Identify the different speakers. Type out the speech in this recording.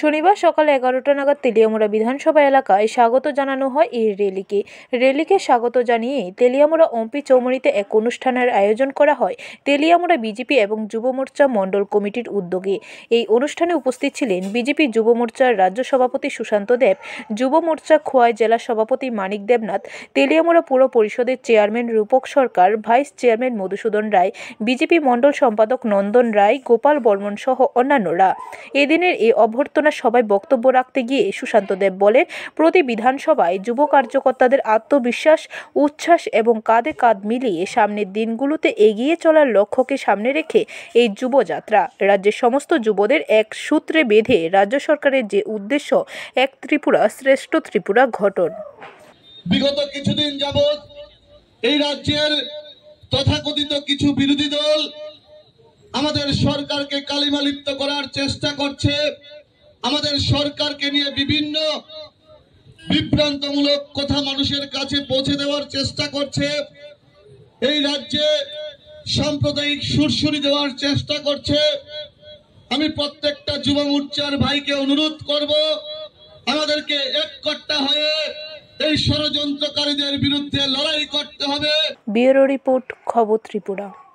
Speaker 1: শনিবার সকাল এগারোটা নাগাদ তেলিয়ামুড়া বিধানসভা এলাকায় স্বাগত জানানো হয় এই র্যালিকে র্যালিকে স্বাগত জানিয়ে তেলিয়ামুড়া অম্পি চৌমরিতে এক অনুষ্ঠানের আয়োজন করা হয় তেলিয়ামুড়া বিজেপি এবং যুব মোর্চা মণ্ডল কমিটির উদ্যোগে এই অনুষ্ঠানে উপস্থিত ছিলেন বিজেপি যুব মোর্চার রাজ্য সভাপতি সুশান্ত দেব যুব মোর্চা খোয়াই জেলা সভাপতি মানিক দেবনাথ তেলিয়ামুড়া পুর পরিষদের chairman Rupak Sarkar vice chairman Madhusudan Ray BJP মণ্ডল সম্পাদক নন্দন রায় গোপাল বর্মন সহ অন্যান্যরা এদিনের এই অভ্যর্থ আলোচনা সভায় বক্তব্য রাখতে গিয়ে সুশান্ত দেব বলেন প্রতি বিধানসভায় যুব কার্যকর্তাদের আত্মবিশ্বাস উচ্ছ্বাস এবং কাঁধে কাঁধ মিলিয়ে সামনের দিনগুলোতে এগিয়ে চলার লক্ষ্যকে সামনে রেখে এই যুবযাত্রা রাজ্যের সমস্ত যুবদের এক সূত্রে বেঁধে রাজ্য সরকারের যে উদ্দেশ্য এক ত্রিপুরা শ্রেষ্ঠ ত্রিপুরা ঘটন
Speaker 2: বিগত কিছুদিন যাবৎ এই রাজ্যের তথাকথিত কিছু বিরোধী দল আমাদের সরকারকে কালিমালিপ্ত করার চেষ্টা করছে আমাদের সরকারকে নিয়ে বিভিন্ন বিভ্রান্তমূলক কথা মানুষের কাছে পৌঁছে দেওয়ার চেষ্টা করছে এই রাজ্যে সাম্প্রদায়িক সুরসুরি দেওয়ার চেষ্টা করছে আমি প্রত্যেকটা যুব মোর্চার ভাইকে অনুরোধ করব আমাদেরকে এক কট্টা হয়ে এই ষড়যন্ত্রকারীদের বিরুদ্ধে লড়াই করতে হবে
Speaker 1: ব্যুরো রিপোর্ট খবর ত্রিপুরা